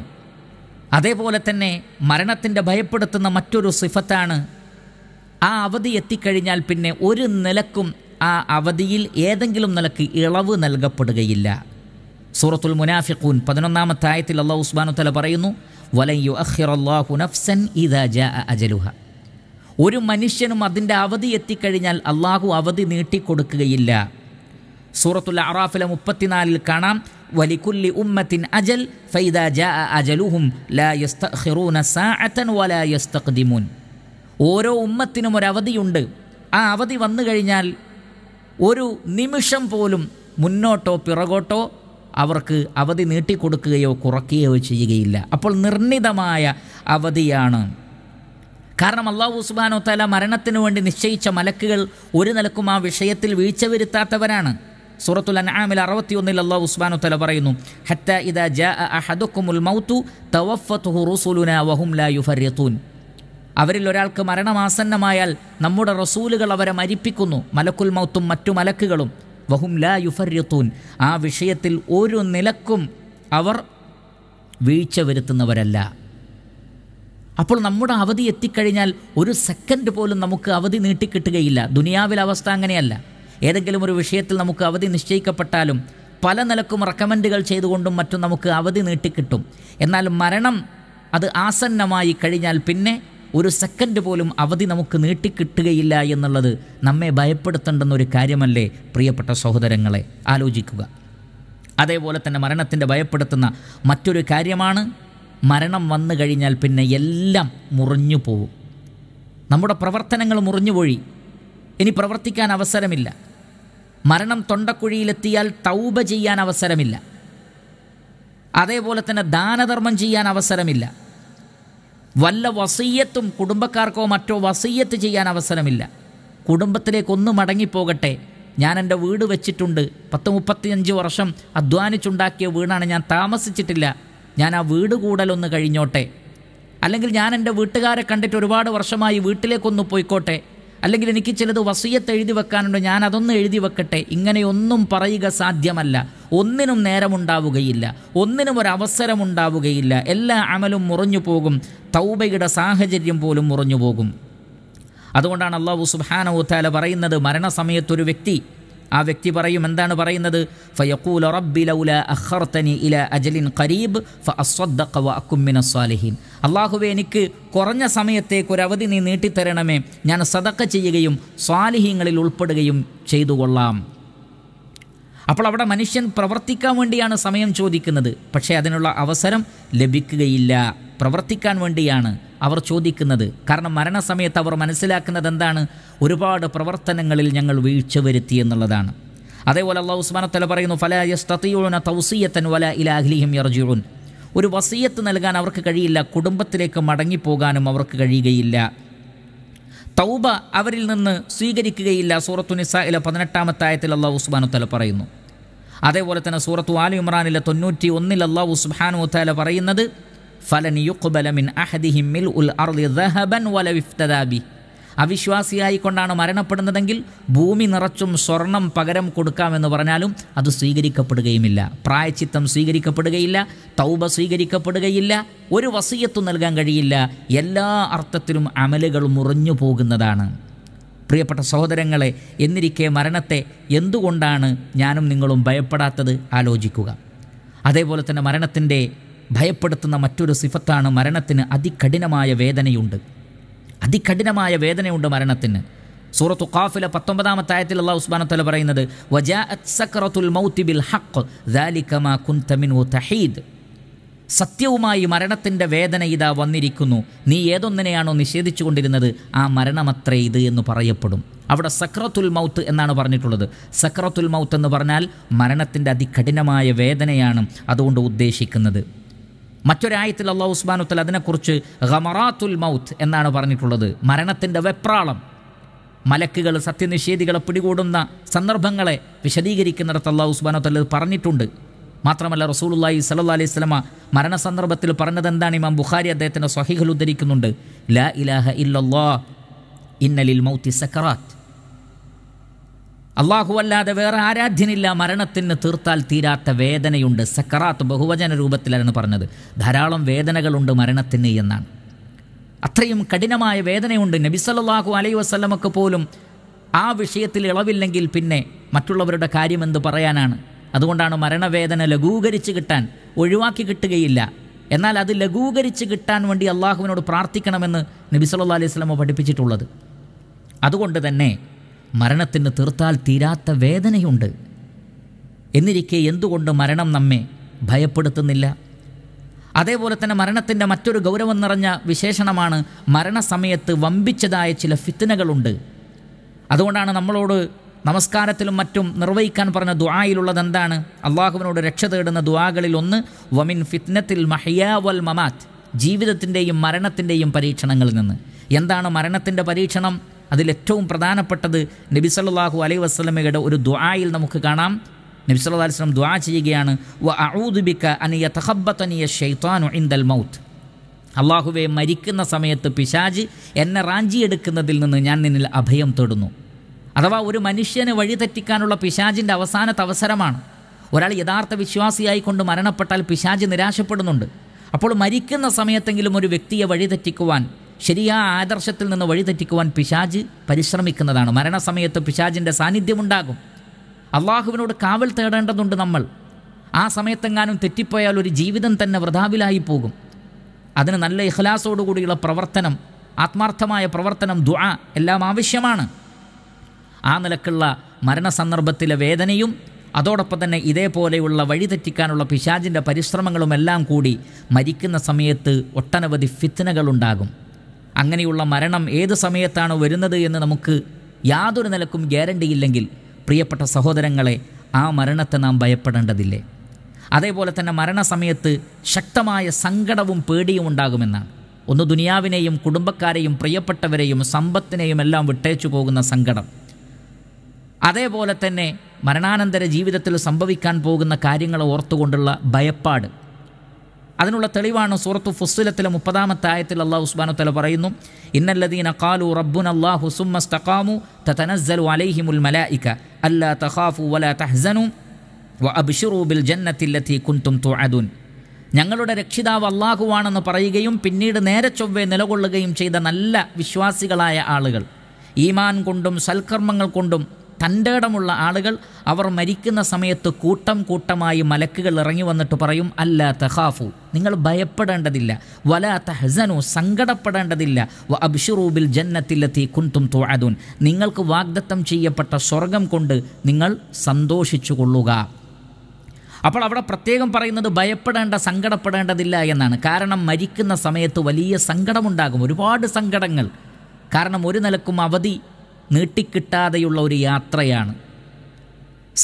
അതേപോലെ തന്നെ മരണത്തിൻ്റെ ഭയപ്പെടുത്തുന്ന മറ്റൊരു സിഫത്താണ് ആ അവധി എത്തിക്കഴിഞ്ഞാൽ പിന്നെ ഒരു നിലക്കും ആ അവധിയിൽ ഏതെങ്കിലും നിലക്ക് ഇളവ് നൽകപ്പെടുകയില്ല സൂറത്തുൽ മുനാഫിഖൂൻ പതിനൊന്നാമത്തെ ആയത്തിൽ അള്ളാഹു ഉസ്മാനു തല പറയുന്നു വലയു അഖിറല്ലാഹു നഫ്സൻ അജലുഹ ഒരു മനുഷ്യനും അതിൻ്റെ അവധി എത്തിക്കഴിഞ്ഞാൽ അള്ളാഹു അവധി നീട്ടിക്കൊടുക്കുകയില്ല സൂറത്തുൽ അറാഫിലെ മുപ്പത്തിനാലിൽ കാണാം വലിക്കുല്ലി ഉമ്മത്തിൻ അജൽ ഫൈദ ജാ അജലുഹും ലാ യസ്തഖിറൂന സാഅതൻ വലാ യസ്തഖ്ദിമൂൻ ഓരോ ഉമ്മത്തിനും ഒരു അവധിയുണ്ട് ആ അവധി വന്നു കഴിഞ്ഞാൽ ഒരു നിമിഷം പോലും മുന്നോട്ടോ പിറകോട്ടോ അവർക്ക് അവധി നീട്ടിക്കൊടുക്കുകയോ കുറയ്ക്കുകയോ ചെയ്യുകയില്ല അപ്പോൾ നിർണിതമായ അവധിയാണ് കാരണം അള്ളാഹു സുബാനോ തല മരണത്തിനു വേണ്ടി നിശ്ചയിച്ച മലക്കുകൾ ഒരു നിലക്കും ആ വിഷയത്തിൽ വീഴ്ച വരുത്താത്തവരാണ് സൂറത്തുൽ അൻആമിൽ അറുപത്തിയൊന്നിൽ അള്ളാഹു ഉസ്മാനു തല പറയുന്നു ഹത്ത ഇദാ ജാ അഹദുക്കുമുൽ മൗത്തു തവഫത്തുഹു റുസുലുന വഹും ലാ യുഫര്യത്തൂൻ അവരിൽ ഒരാൾക്ക് മരണമാസന്നമായാൽ നമ്മുടെ റസൂലുകൾ അവരെ മരിപ്പിക്കുന്നു മലക്കുൽ മൗത്തും മറ്റു മലക്കുകളും വഹും ലാ യുഫര്യത്തൂൻ ആ വിഷയത്തിൽ ഒരു നിലക്കും അവർ വീഴ്ച വരുത്തുന്നവരല്ല അപ്പോൾ നമ്മുടെ അവധി എത്തിക്കഴിഞ്ഞാൽ ഒരു സെക്കൻഡ് പോലും നമുക്ക് അവധി നീട്ടിക്കിട്ടുകയില്ല ദുനിയാവിലെ അവസ്ഥ അങ്ങനെയല്ല ഏതെങ്കിലും ഒരു വിഷയത്തിൽ നമുക്ക് അവധി നിശ്ചയിക്കപ്പെട്ടാലും പല നിലക്കും റെക്കമെൻഡുകൾ ചെയ്തുകൊണ്ടും മറ്റും നമുക്ക് അവധി നീട്ടിക്കിട്ടും എന്നാൽ മരണം അത് ആസന്നമായി കഴിഞ്ഞാൽ പിന്നെ ഒരു സെക്കൻഡ് പോലും അവധി നമുക്ക് നീട്ടിക്കിട്ടുകയില്ല എന്നുള്ളത് നമ്മെ ഭയപ്പെടുത്തേണ്ടെന്നൊരു കാര്യമല്ലേ പ്രിയപ്പെട്ട സഹോദരങ്ങളെ ആലോചിക്കുക അതേപോലെ തന്നെ മരണത്തിൻ്റെ ഭയപ്പെടുത്തുന്ന മറ്റൊരു കാര്യമാണ് മരണം വന്നു കഴിഞ്ഞാൽ പിന്നെ എല്ലാം മുറിഞ്ഞു പോവും നമ്മുടെ പ്രവർത്തനങ്ങൾ മുറിഞ്ഞുപോയി ഇനി പ്രവർത്തിക്കാൻ അവസരമില്ല മരണം തൊണ്ടക്കുഴിയിലെത്തിയാൽ തൗബ ചെയ്യാൻ അവസരമില്ല അതേപോലെ തന്നെ ദാനധർമ്മം ചെയ്യാൻ അവസരമില്ല വല്ല വസീയത്തും കുടുംബക്കാർക്കോ മറ്റോ വസീയത്ത് ചെയ്യാൻ അവസരമില്ല കുടുംബത്തിലേക്കൊന്ന് മടങ്ങിപ്പോകട്ടെ ഞാൻ എൻ്റെ വീട് വെച്ചിട്ടുണ്ട് പത്ത് മുപ്പത്തിയഞ്ച് വർഷം അധ്വാനിച്ചുണ്ടാക്കിയ വീടാണ് ഞാൻ താമസിച്ചിട്ടില്ല ഞാൻ ആ വീട് കൂടലൊന്ന് കഴിഞ്ഞോട്ടെ അല്ലെങ്കിൽ ഞാൻ എൻ്റെ വീട്ടുകാരെ കണ്ടിട്ട് ഒരുപാട് വർഷമായി വീട്ടിലേക്കൊന്ന് പോയിക്കോട്ടെ അല്ലെങ്കിൽ എനിക്ക് ചിലത് വസീയത്ത് എഴുതി വെക്കാനുണ്ട് ഞാൻ അതൊന്ന് എഴുതി വെക്കട്ടെ ഇങ്ങനെയൊന്നും പറയുക സാധ്യമല്ല ഒന്നിനും നേരമുണ്ടാവുകയില്ല ഒന്നിനും ഒരു അവസരമുണ്ടാവുകയില്ല എല്ലാ അമലും മുറിഞ്ഞു പോകും തൗബയുടെ സാഹചര്യം പോലും മുറിഞ്ഞു പോകും അതുകൊണ്ടാണ് അള്ളാഹു ഉത്താല പറയുന്നത് മരണസമയത്തൊരു വ്യക്തി ആ വ്യക്തി പറയും എന്താണ് പറയുന്നത് ഫയക്കൂൽ റബ്ബി ലൗല അഖർത്തനി ഇല അജലിൻ ഖരീബ് ഫ അസ്വദ്ദഖ അക്കുമിന സ്വാലിഹീൻ അള്ളാഹുവെ എനിക്ക് കുറഞ്ഞ സമയത്തേക്ക് ഒരു അവധി നീ നീട്ടിത്തരണമേ ഞാൻ സദക്ക ചെയ്യുകയും സ്വാലിഹീങ്ങളിൽ ഉൾപ്പെടുകയും ചെയ്തു കൊള്ളാം അപ്പോൾ അവിടെ മനുഷ്യൻ പ്രവർത്തിക്കാൻ വേണ്ടിയാണ് സമയം ചോദിക്കുന്നത് പക്ഷേ അതിനുള്ള അവസരം ലഭിക്കുകയില്ല പ്രവർത്തിക്കാൻ വേണ്ടിയാണ് അവർ ചോദിക്കുന്നത് കാരണം മരണസമയത്ത് അവർ മനസ്സിലാക്കുന്നത് എന്താണ് ഒരുപാട് പ്രവർത്തനങ്ങളിൽ ഞങ്ങൾ വീഴ്ച വരുത്തി എന്നുള്ളതാണ് അതേപോലെ അള്ളാഹു ഉസ്മാനത്തല പറയുന്നു ഫല യസ്തീന തൗസീയത്തൻ വല ഇലാഹ്ലിഹിം യർജുൻ ഒരു വസീയത്ത് നൽകാൻ അവർക്ക് കഴിയില്ല കുടുംബത്തിലേക്ക് മടങ്ങിപ്പോകാനും അവർക്ക് കഴിയുകയില്ല തൗബ അവരിൽ നിന്ന് സ്വീകരിക്കുകയില്ല സൂറത്തു നിസയിലെ പതിനെട്ടാമത്തെ ആയത്തിൽ അള്ളാഹു ഉസ്മാനുത്തല പറയുന്നു അതേപോലെ തന്നെ സൂറത്തു ആലി ഇമ്രാനിലെ തൊണ്ണൂറ്റി ഒന്നിൽ അള്ളാഹു ഉസ്ബാനു തല പറയുന്നത് ഫലനി യുക്കുബല മിൻ അഹദിഹിം മിൽ ഉൽ അർലി ദഹബൻ വല വിഫ്തദാബി അവിശ്വാസിയായിക്കൊണ്ടാണ് മരണപ്പെടുന്നതെങ്കിൽ ഭൂമി നിറച്ചും സ്വർണം പകരം കൊടുക്കാമെന്ന് പറഞ്ഞാലും അത് സ്വീകരിക്കപ്പെടുകയുമില്ല പ്രായച്ചിത്തം സ്വീകരിക്കപ്പെടുകയില്ല തൗബ സ്വീകരിക്കപ്പെടുകയില്ല ഒരു വസീയത്തും നൽകാൻ കഴിയില്ല എല്ലാ അർത്ഥത്തിലും അമലുകൾ മുറിഞ്ഞു പോകുന്നതാണ് പ്രിയപ്പെട്ട സഹോദരങ്ങളെ എന്നിരിക്കെ മരണത്തെ എന്തുകൊണ്ടാണ് ഞാനും നിങ്ങളും ഭയപ്പെടാത്തത് ആലോചിക്കുക അതേപോലെ തന്നെ മരണത്തിൻ്റെ ഭയപ്പെടുത്തുന്ന മറ്റൊരു സിഫത്താണ് മരണത്തിന് അതികഠിനമായ വേദനയുണ്ട് അതികഠിനമായ വേദനയുണ്ട് മരണത്തിന് സൂറത്തു ഖാഫിലെ പത്തൊമ്പതാമത്തെ ആയത്തിൽ അള്ളാഹു ഉസ്മാനത്തല പറയുന്നത് വജാഅത് ബിൽ ഹഖ് കുൻത സത്യവുമായി മരണത്തിൻ്റെ വേദന ഇതാ വന്നിരിക്കുന്നു നീ ഏതൊന്നിനെയാണോ നിഷേധിച്ചു കൊണ്ടിരുന്നത് ആ മരണമത്രേ ഇത് എന്ന് പറയപ്പെടും അവിടെ സക്രത്തുൽ മൗത്ത് എന്നാണ് പറഞ്ഞിട്ടുള്ളത് സക്രത്തുൽ മൗത്ത് എന്ന് പറഞ്ഞാൽ മരണത്തിൻ്റെ അതികഠിനമായ വേദനയാണ് അതുകൊണ്ട് ഉദ്ദേശിക്കുന്നത് മറ്റൊരായത്തിൽ അള്ളാഹു ഉസ്മാനുത്തൽ അതിനെക്കുറിച്ച് ഖമറാത്തുൽ മൗത്ത് എന്നാണ് പറഞ്ഞിട്ടുള്ളത് മരണത്തിൻ്റെ വെപ്രാളം മലക്കുകൾ സത്യനിഷേധികളെ പിടികൂടുന്ന സന്ദർഭങ്ങളെ വിശദീകരിക്കുന്നിടത്ത് അള്ളാഹു ഉസ്മാനുത്തൽ പറഞ്ഞിട്ടുണ്ട് മാത്രമല്ല റസൂലുല്ലാഹി സല്ലാ അലൈഹി സ്വലമ മരണസന്ദർഭത്തിൽ പറഞ്ഞത് എന്താണ് ഇമാം ബുഖാരി അദ്ദേഹത്തിൻ്റെ സ്വഹികൾ ഉദ്ധരിക്കുന്നുണ്ട് ലാ ഇലാഹ ഇല്ലല്ലാ ഇന്നലിൽ മൗത്തി സക്കറാത്ത് അള്ളാഹുവല്ലാതെ വേറെ ആരാധ്യനില്ല മരണത്തിന് തീർത്താൽ തീരാത്ത വേദനയുണ്ട് സക്കറാത്ത് ബഹുവചന രൂപത്തിലാണ് പറഞ്ഞത് ധാരാളം വേദനകളുണ്ട് മരണത്തിന് എന്നാണ് അത്രയും കഠിനമായ വേദനയുണ്ട് നബിസല്ലാഹു അലൈ വസ്ലമൊക്കെ പോലും ആ വിഷയത്തിൽ ഇളവില്ലെങ്കിൽ പിന്നെ മറ്റുള്ളവരുടെ കാര്യം എന്ത് പറയാനാണ് അതുകൊണ്ടാണ് മരണവേദന ലഘൂകരിച്ച് കിട്ടാൻ ഒഴിവാക്കി കിട്ടുകയില്ല എന്നാൽ അത് ലഘൂകരിച്ച് കിട്ടാൻ വേണ്ടി അള്ളാഹുവിനോട് പ്രാർത്ഥിക്കണമെന്ന് നബിസല്ലാ അലൈഹി സ്വലമ പഠിപ്പിച്ചിട്ടുള്ളത് അതുകൊണ്ട് തന്നെ മരണത്തിന് തീർത്താൽ തീരാത്ത വേദനയുണ്ട് എന്നിരിക്കെ എന്തുകൊണ്ട് മരണം നമ്മെ ഭയപ്പെടുത്തുന്നില്ല അതേപോലെ തന്നെ മരണത്തിൻ്റെ മറ്റൊരു ഗൗരവം നിറഞ്ഞ വിശേഷണമാണ് മരണസമയത്ത് വമ്പിച്ചതായ ചില ഫിത്തനകളുണ്ട് അതുകൊണ്ടാണ് നമ്മളോട് നമസ്കാരത്തിലും മറ്റും നിർവഹിക്കാൻ പറഞ്ഞ ദുആയിലുള്ളത് എന്താണ് അള്ളാഹുവിനോട് രക്ഷ തേടുന്ന ദുആകളിൽ ഒന്ന് വമിൻ ഫിത്നത്തിൽ മഹിയാവൽ മമാത്ത് ജീവിതത്തിൻ്റെയും മരണത്തിൻ്റെയും പരീക്ഷണങ്ങളിൽ നിന്ന് എന്താണ് മരണത്തിൻ്റെ പരീക്ഷണം അതിലേറ്റവും പ്രധാനപ്പെട്ടത് നബി സല്ലാഹു അലൈ വസ്ലമയുടെ ഒരു ദ്വായിൽ നമുക്ക് കാണാം നബി അലൈഹി വസ്ലം ദ്വാ ചെയ്യുകയാണ് മൗത്ത് അള്ളാഹുവെ മരിക്കുന്ന സമയത്ത് പിശാജ് എന്നെ റാഞ്ചിയെടുക്കുന്നതിൽ നിന്ന് ഞാൻ നിന്നിൽ അഭയം തേടുന്നു അഥവാ ഒരു മനുഷ്യന് വഴിതെറ്റിക്കാനുള്ള പിശാജിൻ്റെ അവസാനത്തെ അവസരമാണ് ഒരാൾ യഥാർത്ഥ വിശ്വാസിയായിക്കൊണ്ട് മരണപ്പെട്ടാൽ പിശാജ് നിരാശപ്പെടുന്നുണ്ട് അപ്പോൾ മരിക്കുന്ന സമയത്തെങ്കിലും ഒരു വ്യക്തിയെ വഴിതെറ്റിക്കുവാൻ ശരിയായ ആദർശത്തിൽ നിന്ന് വഴിതെറ്റിക്കുവാൻ പിശാജ് പരിശ്രമിക്കുന്നതാണ് മരണസമയത്ത് പിശാജിൻ്റെ സാന്നിധ്യമുണ്ടാകും അള്ളാഹുവിനോട് കാവൽ തേടേണ്ടതുണ്ട് നമ്മൾ ആ സമയത്തെങ്ങാനും തെറ്റിപ്പോയാൽ ഒരു ജീവിതം തന്നെ വൃതാവിലായി പോകും അതിന് നല്ല ഇഖ്ലാസോടുകൂടിയുള്ള പ്രവർത്തനം ആത്മാർത്ഥമായ പ്രവർത്തനം ദുആ എല്ലാം ആവശ്യമാണ് ആ നിലക്കുള്ള മരണസന്ദർഭത്തിലെ വേദനയും അതോടൊപ്പം തന്നെ ഇതേപോലെയുള്ള വഴിതെറ്റിക്കാനുള്ള പിശാജിൻ്റെ പരിശ്രമങ്ങളുമെല്ലാം കൂടി മരിക്കുന്ന സമയത്ത് ഒട്ടനവധി ഫിത്തനകളുണ്ടാകും അങ്ങനെയുള്ള മരണം ഏത് സമയത്താണ് വരുന്നത് എന്ന് നമുക്ക് യാതൊരു നിലക്കും ഗ്യാരണ്ടിയില്ലെങ്കിൽ പ്രിയപ്പെട്ട സഹോദരങ്ങളെ ആ മരണത്തെ നാം ഭയപ്പെടേണ്ടതില്ലേ അതേപോലെ തന്നെ മരണസമയത്ത് ശക്തമായ സങ്കടവും പേടിയും ഉണ്ടാകുമെന്നാണ് ഒന്ന് ദുനിയാവിനെയും കുടുംബക്കാരെയും പ്രിയപ്പെട്ടവരെയും സമ്പത്തിനെയും എല്ലാം വിട്ടേച്ചു പോകുന്ന സങ്കടം അതേപോലെ തന്നെ മരണാനന്തര ജീവിതത്തിൽ സംഭവിക്കാൻ പോകുന്ന കാര്യങ്ങൾ ഓർത്തുകൊണ്ടുള്ള ഭയപ്പാട് അതിനുള്ള തെളിവാണ് സൂറത്തു ഫുസ്സുലത്തിലെ മുപ്പതാമത്തെ ആയത്തിൽ അള്ളാഹു ഉസ്ബാനു തല പറയുന്നു ഇന്നല്ലദീന കാലു റബ്ബുൻ അള്ളാഹു സുമ്മസ്തഖാമു തനസ്സലു അലൈഹിമുൽ മലായിക അല്ലാ തഖാഫു വലാ തഹ്സനു വ അബ്ഷിറു ബിൽ ജന്നത്തില്ലത്തി കുന്തും തുഅദുൻ ഞങ്ങളുടെ രക്ഷിതാവ് അള്ളാഹുവാണെന്ന് പറയുകയും പിന്നീട് നേരെ ചൊവ്വേ നിലകൊള്ളുകയും ചെയ്ത നല്ല വിശ്വാസികളായ ആളുകൾ ഈമാൻ കൊണ്ടും സൽക്കർമ്മങ്ങൾ കൊണ്ടും തൻ്റെ ഇടമുള്ള ആളുകൾ അവർ മരിക്കുന്ന സമയത്ത് കൂട്ടം കൂട്ടമായി മലക്കുകൾ ഇറങ്ങി വന്നിട്ട് പറയും അല്ല തഹാഫു നിങ്ങൾ ഭയപ്പെടേണ്ടതില്ല വല തഹസനു സങ്കടപ്പെടേണ്ടതില്ല വ അബ്ഷുറൂബിൽ ജന്നത്തിലെത്തി കുന്തും തുഴദൂൻ നിങ്ങൾക്ക് വാഗ്ദത്തം ചെയ്യപ്പെട്ട സ്വർഗം കൊണ്ട് നിങ്ങൾ സന്തോഷിച്ചു കൊള്ളുക അപ്പോൾ അവിടെ പ്രത്യേകം പറയുന്നത് ഭയപ്പെടേണ്ട സങ്കടപ്പെടേണ്ടതില്ല എന്നാണ് കാരണം മരിക്കുന്ന സമയത്ത് വലിയ സങ്കടമുണ്ടാകും ഒരുപാട് സങ്കടങ്ങൾ കാരണം ഒരു നിലക്കും അവധി നീട്ടിക്കിട്ടാതെയുള്ള ഒരു യാത്രയാണ്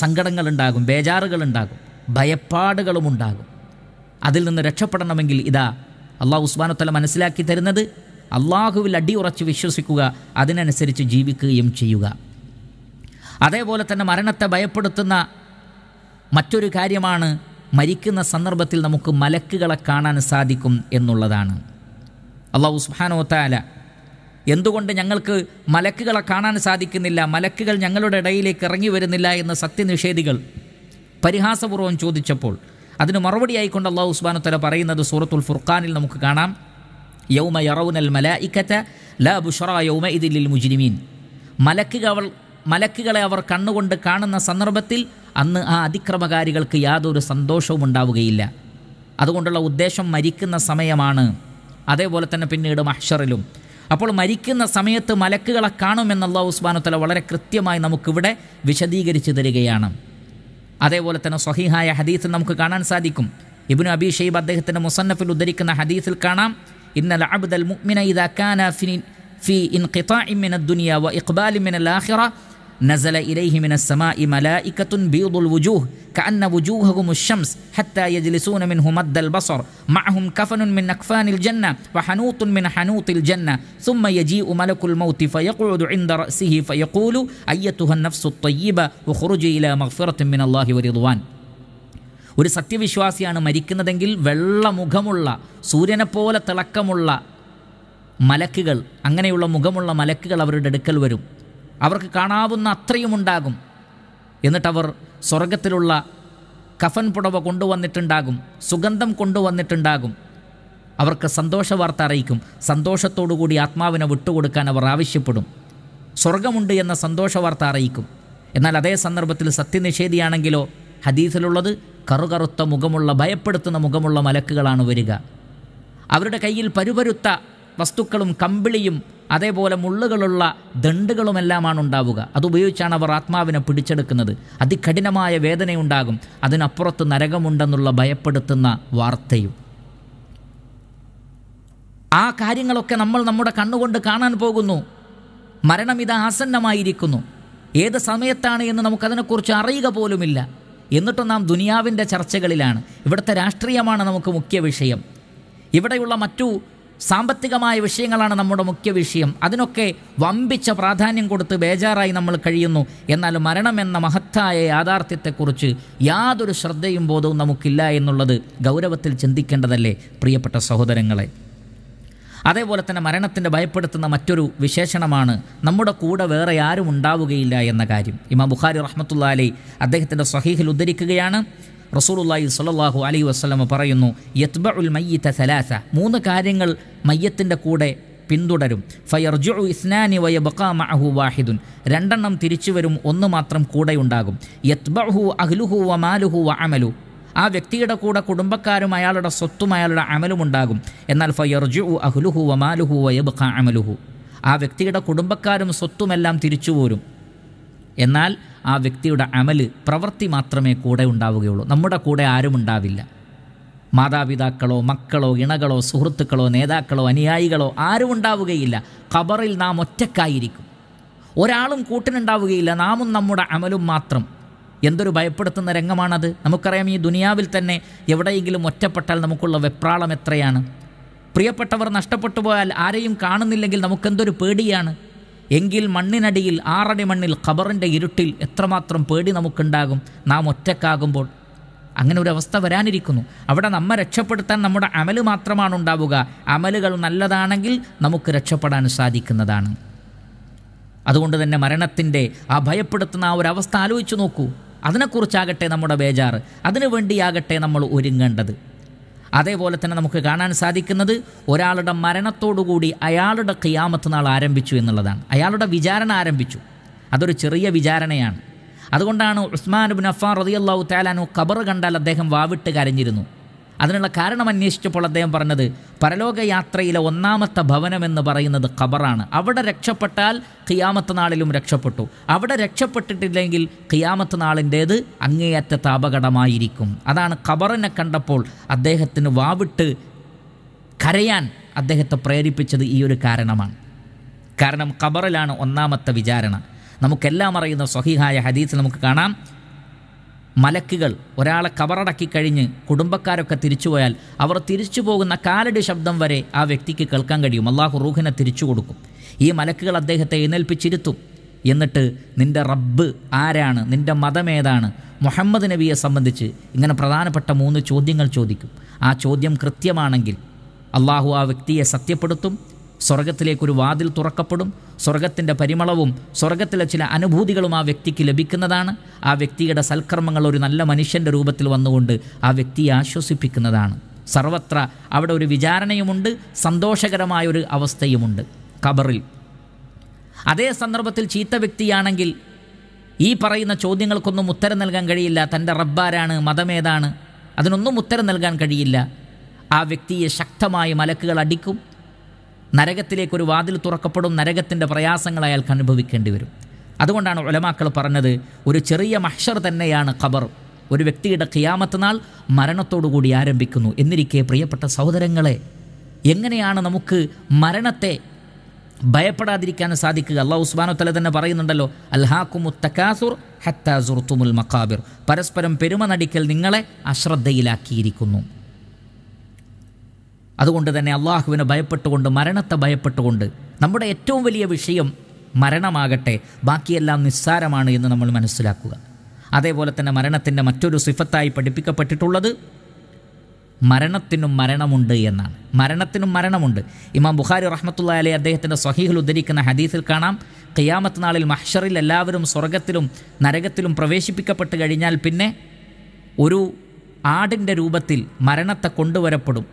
സങ്കടങ്ങളുണ്ടാകും ബേജാറുകളുണ്ടാകും ഉണ്ടാകും അതിൽ നിന്ന് രക്ഷപ്പെടണമെങ്കിൽ ഇതാ അള്ളാഹു ഉസ്മാനത്തല മനസ്സിലാക്കി തരുന്നത് അള്ളാഹുവിൽ അടിയുറച്ച് വിശ്വസിക്കുക അതിനനുസരിച്ച് ജീവിക്കുകയും ചെയ്യുക അതേപോലെ തന്നെ മരണത്തെ ഭയപ്പെടുത്തുന്ന മറ്റൊരു കാര്യമാണ് മരിക്കുന്ന സന്ദർഭത്തിൽ നമുക്ക് മലക്കുകളെ കാണാൻ സാധിക്കും എന്നുള്ളതാണ് അള്ളാഹു ഉസ്മാനോത്താല എന്തുകൊണ്ട് ഞങ്ങൾക്ക് മലക്കുകളെ കാണാൻ സാധിക്കുന്നില്ല മലക്കുകൾ ഞങ്ങളുടെ ഇടയിലേക്ക് ഇറങ്ങി വരുന്നില്ല എന്ന് സത്യനിഷേധികൾ പരിഹാസപൂർവ്വം ചോദിച്ചപ്പോൾ അതിന് മറുപടിയായിക്കൊണ്ട് അള്ളാഹു തല പറയുന്നത് സൂറത്തുൽ ഫുർഖാനിൽ നമുക്ക് കാണാം യൗമ യറൌനൽ മല ഇക്കറ്റ ല ബുഷറ യൗമ ഇതിലിൽ മുജിരിമീൻ മലക്കുകൾ മലക്കുകളെ അവർ കണ്ണുകൊണ്ട് കാണുന്ന സന്ദർഭത്തിൽ അന്ന് ആ അതിക്രമകാരികൾക്ക് യാതൊരു സന്തോഷവും ഉണ്ടാവുകയില്ല അതുകൊണ്ടുള്ള ഉദ്ദേശം മരിക്കുന്ന സമയമാണ് അതേപോലെ തന്നെ പിന്നീട് മഹ്ഷറിലും അപ്പോൾ മരിക്കുന്ന സമയത്ത് മലക്കുകളെ കാണുമെന്നുള്ള ഉസ്മാനുത്തല വളരെ കൃത്യമായി നമുക്കിവിടെ വിശദീകരിച്ചു തരികയാണ് അതേപോലെ തന്നെ സ്വഹീഹായ ഹദീസിൽ നമുക്ക് കാണാൻ സാധിക്കും ഇബിനു അബി ഷെയ്ബ് അദ്ദേഹത്തിൻ്റെ മുസന്നഫിൽ ഉദ്ധരിക്കുന്ന ഹദീസിൽ കാണാം ഇന്നൽ അബ്ദൽ മുഅ്മിന ഇദാ കാന ഫി ഇൻ ഇൻഖിതാഇ മിന ദുനിയ വ ഇഖ്ബാലി മിനൽ ആഖിറ نزل إليه من السماء ملائكة بيض الوجوه كأن وجوههم الشمس حتى يجلسون منه مد البصر معهم كفن من أكفان الجنة وحنوط من حنوط الجنة ثم يجيء ملك الموت فيقعد عند رأسه فيقول أيتها النفس الطيبة اخرجي إلى مغفرة من الله ورضوان ഒരു സത്യവിശ്വാസിയാണ് മരിക്കുന്നതെങ്കിൽ വെള്ളമുഖമുള്ള സൂര്യനെപ്പോലെ തിളക്കമുള്ള മലക്കുകൾ അങ്ങനെയുള്ള മുഖമുള്ള മലക്കുകൾ അവരുടെ അടുക്കൽ വരും അവർക്ക് കാണാവുന്ന അത്രയും ഉണ്ടാകും എന്നിട്ടവർ സ്വർഗത്തിലുള്ള കഫൻ പുടവ കൊണ്ടുവന്നിട്ടുണ്ടാകും സുഗന്ധം കൊണ്ടുവന്നിട്ടുണ്ടാകും അവർക്ക് സന്തോഷ വാർത്ത അറിയിക്കും സന്തോഷത്തോടുകൂടി ആത്മാവിനെ വിട്ടുകൊടുക്കാൻ അവർ ആവശ്യപ്പെടും സ്വർഗമുണ്ട് എന്ന സന്തോഷ വാർത്ത അറിയിക്കും എന്നാൽ അതേ സന്ദർഭത്തിൽ സത്യനിഷേധിയാണെങ്കിലോ ഹദീസിലുള്ളത് കറുകറുത്ത മുഖമുള്ള ഭയപ്പെടുത്തുന്ന മുഖമുള്ള മലക്കുകളാണ് വരിക അവരുടെ കയ്യിൽ പരുപരുത്ത വസ്തുക്കളും കമ്പിളിയും അതേപോലെ മുള്ളുകളുള്ള ദണ്ടുകളുമെല്ലാമാണ് ഉണ്ടാവുക അതുപയോഗിച്ചാണ് അവർ ആത്മാവിനെ പിടിച്ചെടുക്കുന്നത് അതികഠിനമായ വേദനയുണ്ടാകും അതിനപ്പുറത്ത് നരകമുണ്ടെന്നുള്ള ഭയപ്പെടുത്തുന്ന വാർത്തയും ആ കാര്യങ്ങളൊക്കെ നമ്മൾ നമ്മുടെ കണ്ണുകൊണ്ട് കാണാൻ പോകുന്നു മരണം ഇത് ആസന്നമായിരിക്കുന്നു ഏത് സമയത്താണ് എന്ന് നമുക്കതിനെക്കുറിച്ച് അറിയുക പോലുമില്ല എന്നിട്ടും നാം ദുനിയാവിൻ്റെ ചർച്ചകളിലാണ് ഇവിടുത്തെ രാഷ്ട്രീയമാണ് നമുക്ക് മുഖ്യ വിഷയം ഇവിടെയുള്ള മറ്റു സാമ്പത്തികമായ വിഷയങ്ങളാണ് നമ്മുടെ മുഖ്യ വിഷയം അതിനൊക്കെ വമ്പിച്ച പ്രാധാന്യം കൊടുത്ത് ബേജാറായി നമ്മൾ കഴിയുന്നു എന്നാൽ മരണമെന്ന മഹത്തായ യാഥാർത്ഥ്യത്തെക്കുറിച്ച് യാതൊരു ശ്രദ്ധയും ബോധവും നമുക്കില്ല എന്നുള്ളത് ഗൗരവത്തിൽ ചിന്തിക്കേണ്ടതല്ലേ പ്രിയപ്പെട്ട സഹോദരങ്ങളെ അതേപോലെ തന്നെ മരണത്തിൻ്റെ ഭയപ്പെടുത്തുന്ന മറ്റൊരു വിശേഷണമാണ് നമ്മുടെ കൂടെ വേറെ ആരും ഉണ്ടാവുകയില്ല എന്ന കാര്യം ഇമാം ബുഖാരി റഹ്മത്തുള്ള അലി അദ്ദേഹത്തിൻ്റെ സഹീഹിൽ ഉദ്ധരിക്കുകയാണ് റസൂലുല്ലായി സലല്ലാഹു അലൈ വസ്ലമ പറയുന്നു യത്ബ ഉൽ മയ്യത്ത സലാസ മൂന്ന് കാര്യങ്ങൾ മയ്യത്തിൻ്റെ കൂടെ പിന്തുടരും ഫയർജു ഇസ്നാനി വയ ബക്കാമഹു വാഹിദുൻ രണ്ടെണ്ണം തിരിച്ചു വരും ഒന്ന് മാത്രം കൂടെ ഉണ്ടാകും യത്ബഹു അഹ്ലുഹു വ മാലുഹു വ അമലു ആ വ്യക്തിയുടെ കൂടെ കുടുംബക്കാരും അയാളുടെ സ്വത്തും അയാളുടെ അമലും ഉണ്ടാകും എന്നാൽ ഫയർജു അഹ്ലുഹു വ മാലുഹു വയബ അമലുഹു ആ വ്യക്തിയുടെ കുടുംബക്കാരും സ്വത്തുമെല്ലാം തിരിച്ചുപോരും എന്നാൽ ആ വ്യക്തിയുടെ അമൽ പ്രവൃത്തി മാത്രമേ കൂടെ ഉണ്ടാവുകയുള്ളൂ നമ്മുടെ കൂടെ ആരും ഉണ്ടാവില്ല മാതാപിതാക്കളോ മക്കളോ ഇണകളോ സുഹൃത്തുക്കളോ നേതാക്കളോ അനുയായികളോ ആരും ഉണ്ടാവുകയില്ല ഖബറിൽ നാം ഒറ്റക്കായിരിക്കും ഒരാളും കൂട്ടിനുണ്ടാവുകയില്ല നാമും നമ്മുടെ അമലും മാത്രം എന്തൊരു ഭയപ്പെടുത്തുന്ന രംഗമാണത് നമുക്കറിയാം ഈ ദുനിയാവിൽ തന്നെ എവിടെയെങ്കിലും ഒറ്റപ്പെട്ടാൽ നമുക്കുള്ള വെപ്രാളം എത്രയാണ് പ്രിയപ്പെട്ടവർ നഷ്ടപ്പെട്ടു പോയാൽ ആരെയും കാണുന്നില്ലെങ്കിൽ നമുക്കെന്തൊരു പേടിയാണ് എങ്കിൽ മണ്ണിനടിയിൽ ആറടി മണ്ണിൽ ഖബറിൻ്റെ ഇരുട്ടിൽ എത്രമാത്രം പേടി നമുക്കുണ്ടാകും നാം ഒറ്റക്കാകുമ്പോൾ അങ്ങനെ ഒരു അവസ്ഥ വരാനിരിക്കുന്നു അവിടെ നമ്മെ രക്ഷപ്പെടുത്താൻ നമ്മുടെ അമല് മാത്രമാണ് ഉണ്ടാവുക അമലുകൾ നല്ലതാണെങ്കിൽ നമുക്ക് രക്ഷപ്പെടാൻ സാധിക്കുന്നതാണ് അതുകൊണ്ട് തന്നെ മരണത്തിൻ്റെ ആ ഭയപ്പെടുത്തുന്ന ആ ഒരു അവസ്ഥ ആലോചിച്ചു നോക്കൂ അതിനെക്കുറിച്ചാകട്ടെ നമ്മുടെ ബേജാറ് അതിനുവേണ്ടിയാകട്ടെ നമ്മൾ ഒരുങ്ങേണ്ടത് അതേപോലെ തന്നെ നമുക്ക് കാണാൻ സാധിക്കുന്നത് ഒരാളുടെ മരണത്തോടുകൂടി അയാളുടെ ഖിയാമത്ത് നാൾ ആരംഭിച്ചു എന്നുള്ളതാണ് അയാളുടെ വിചാരണ ആരംഭിച്ചു അതൊരു ചെറിയ വിചാരണയാണ് അതുകൊണ്ടാണ് ഉസ്മാൻ ബിൻ അഫാർ റതിയല്ലാഹു താലാനു ഖബർ കണ്ടാൽ അദ്ദേഹം വാവിട്ട് കരഞ്ഞിരുന്നു അതിനുള്ള കാരണം അന്വേഷിച്ചപ്പോൾ അദ്ദേഹം പറഞ്ഞത് പരലോകയാത്രയിലെ ഒന്നാമത്തെ ഭവനമെന്ന് പറയുന്നത് ഖബറാണ് അവിടെ രക്ഷപ്പെട്ടാൽ ഖിയാമത്ത് നാളിലും രക്ഷപ്പെട്ടു അവിടെ രക്ഷപ്പെട്ടിട്ടില്ലെങ്കിൽ ഖിയാമത്ത് നാളിൻ്റേത് അങ്ങേയറ്റത്തെ അപകടമായിരിക്കും അതാണ് ഖബറിനെ കണ്ടപ്പോൾ അദ്ദേഹത്തിന് വാവിട്ട് കരയാൻ അദ്ദേഹത്തെ പ്രേരിപ്പിച്ചത് ഈ ഒരു കാരണമാണ് കാരണം ഖബറിലാണ് ഒന്നാമത്തെ വിചാരണ നമുക്കെല്ലാം അറിയുന്ന സ്വഹിഹായ ഹദീസ് നമുക്ക് കാണാം മലക്കുകൾ ഒരാളെ കവറടക്കി കഴിഞ്ഞ് കുടുംബക്കാരൊക്കെ തിരിച്ചുപോയാൽ അവർ തിരിച്ചു പോകുന്ന കാലടി ശബ്ദം വരെ ആ വ്യക്തിക്ക് കേൾക്കാൻ കഴിയും അള്ളാഹു റൂഹിനെ തിരിച്ചു കൊടുക്കും ഈ മലക്കുകൾ അദ്ദേഹത്തെ എഴുന്നേൽപ്പിച്ചിരുത്തും എന്നിട്ട് നിൻ്റെ റബ്ബ് ആരാണ് നിൻ്റെ മതമേതാണ് മുഹമ്മദ് നബിയെ സംബന്ധിച്ച് ഇങ്ങനെ പ്രധാനപ്പെട്ട മൂന്ന് ചോദ്യങ്ങൾ ചോദിക്കും ആ ചോദ്യം കൃത്യമാണെങ്കിൽ അള്ളാഹു ആ വ്യക്തിയെ സത്യപ്പെടുത്തും സ്വർഗത്തിലേക്കൊരു വാതിൽ തുറക്കപ്പെടും സ്വർഗത്തിൻ്റെ പരിമളവും സ്വർഗത്തിലെ ചില അനുഭൂതികളും ആ വ്യക്തിക്ക് ലഭിക്കുന്നതാണ് ആ വ്യക്തിയുടെ സൽക്കർമ്മങ്ങൾ ഒരു നല്ല മനുഷ്യൻ്റെ രൂപത്തിൽ വന്നുകൊണ്ട് ആ വ്യക്തിയെ ആശ്വസിപ്പിക്കുന്നതാണ് സർവത്ര അവിടെ ഒരു വിചാരണയുമുണ്ട് സന്തോഷകരമായ ഒരു അവസ്ഥയുമുണ്ട് ഖബറിൽ അതേ സന്ദർഭത്തിൽ ചീത്ത വ്യക്തിയാണെങ്കിൽ ഈ പറയുന്ന ചോദ്യങ്ങൾക്കൊന്നും ഉത്തരം നൽകാൻ കഴിയില്ല തൻ്റെ റബ്ബാരാണ് മതമേതാണ് അതിനൊന്നും ഉത്തരം നൽകാൻ കഴിയില്ല ആ വ്യക്തിയെ ശക്തമായി മലക്കുകൾ അടിക്കും നരകത്തിലേക്കൊരു വാതിൽ തുറക്കപ്പെടും നരകത്തിൻ്റെ പ്രയാസങ്ങൾ അയാൾക്ക് അനുഭവിക്കേണ്ടി വരും അതുകൊണ്ടാണ് ഉലമാക്കൾ പറഞ്ഞത് ഒരു ചെറിയ മഹ്ഷർ തന്നെയാണ് ഖബർ ഒരു വ്യക്തിയുടെ ഖിയാമത്ത് നാൾ മരണത്തോടുകൂടി ആരംഭിക്കുന്നു എന്നിരിക്കെ പ്രിയപ്പെട്ട സഹോദരങ്ങളെ എങ്ങനെയാണ് നമുക്ക് മരണത്തെ ഭയപ്പെടാതിരിക്കാൻ സാധിക്കുക അള്ളാഹു ഉസ്മാനോ തല തന്നെ പറയുന്നുണ്ടല്ലോ അൽഹാക്കുമു തക്കാസുർ തുമുൽ മക്കാബിർ പരസ്പരം പെരുമ നടിക്കൽ നിങ്ങളെ അശ്രദ്ധയിലാക്കിയിരിക്കുന്നു അതുകൊണ്ട് തന്നെ അള്ളാഹുവിനെ ഭയപ്പെട്ടുകൊണ്ട് മരണത്തെ ഭയപ്പെട്ടുകൊണ്ട് നമ്മുടെ ഏറ്റവും വലിയ വിഷയം മരണമാകട്ടെ ബാക്കിയെല്ലാം നിസ്സാരമാണ് എന്ന് നമ്മൾ മനസ്സിലാക്കുക അതേപോലെ തന്നെ മരണത്തിൻ്റെ മറ്റൊരു സിഫത്തായി പഠിപ്പിക്കപ്പെട്ടിട്ടുള്ളത് മരണത്തിനും മരണമുണ്ട് എന്നാണ് മരണത്തിനും മരണമുണ്ട് ഇമാം ബുഖാരി റഹ്മത്തുള്ള അലി അദ്ദേഹത്തിൻ്റെ സ്വഹീഹിൽ ഉദ്ധരിക്കുന്ന ഹദീസിൽ കാണാം ഖിയാമത്ത് നാളിൽ മഹ്ഷറിൽ എല്ലാവരും സ്വർഗത്തിലും നരകത്തിലും പ്രവേശിപ്പിക്കപ്പെട്ട് കഴിഞ്ഞാൽ പിന്നെ ഒരു ആടിൻ്റെ രൂപത്തിൽ മരണത്തെ കൊണ്ടുവരപ്പെടും